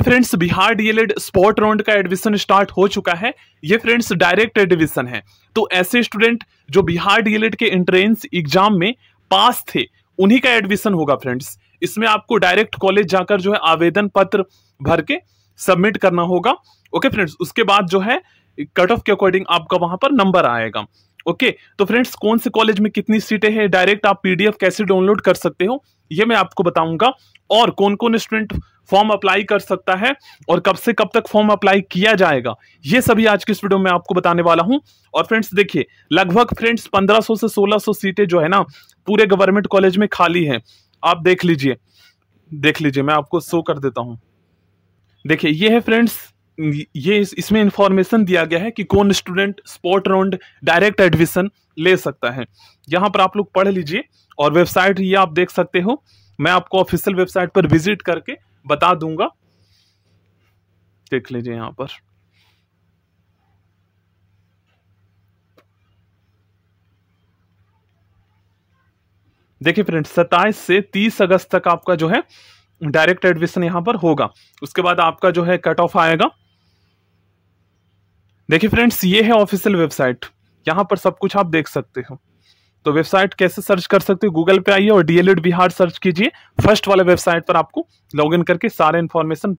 friends Bihar DElEd spot round का admission start हो चुका है ये फ्रेंड्स डायरेक्ट एडमिशन है तो ऐसे स्टूडेंट जो बिहार डीएलएड के एंट्रेंस एग्जाम में पास थे उन्हीं का एडमिशन होगा फ्रेंड्स इसमें आपको डायरेक्ट कॉलेज जाकर जो है आवेदन पत्र भर के सबमिट करना होगा ओके फ्रेंड्स उसके बाद जो है कट ऑफ के अकॉर्डिंग आपका वहां पर नंबर आएगा ओके तो फ्रेंड्स कौन से कॉलेज में कितनी सीटें हैं डायरेक्ट आप पीडीएफ कैसे डाउनलोड कर सकते हो ये मैं आपको बताऊंगा और कौन कौन स्टूडेंट फॉर्म अप्लाई कर सकता है और कब से कब तक फॉर्म अप्लाई किया जाएगा ये सभी आज के इस वीडियो में आपको बताने वाला हूं और फ्रेंड्स देखिए लगभग फ्रेंड्स 1500 से 1600 सीटें जो है ना पूरे गवर्नमेंट कॉलेज में खाली हैं आप देख लीजिए देख लीजिए मैं आपको शो कर देता हूँ देखिए ये है फ्रेंड्स ये इस, इसमें इंफॉर्मेशन दिया गया है कि कौन student spot round direct admission ले सकता है यहाँ पर आप लोग पढ़ लीजिए और वेबसाइट ये आप देख सकते हो मैं आपको ऑफिशियल वेबसाइट पर विजिट करके बता दूंगा देख लीजिए यहां पर देखिए फ्रेंड्स सत्ताईस से तीस अगस्त तक आपका जो है डायरेक्ट एडमिशन यहां पर होगा उसके बाद आपका जो है कट ऑफ आएगा देखिए फ्रेंड्स ये है ऑफिशियल वेबसाइट यहां पर सब कुछ आप देख सकते हो तो वेबसाइट कैसे सर्च कर सकते हो गूगल पे आइए और डीएलएड बिहार सर्च कीजिए फर्स्ट वाले वेबसाइट पर आपको लॉगिन करके सारे इन्फॉर्मेशन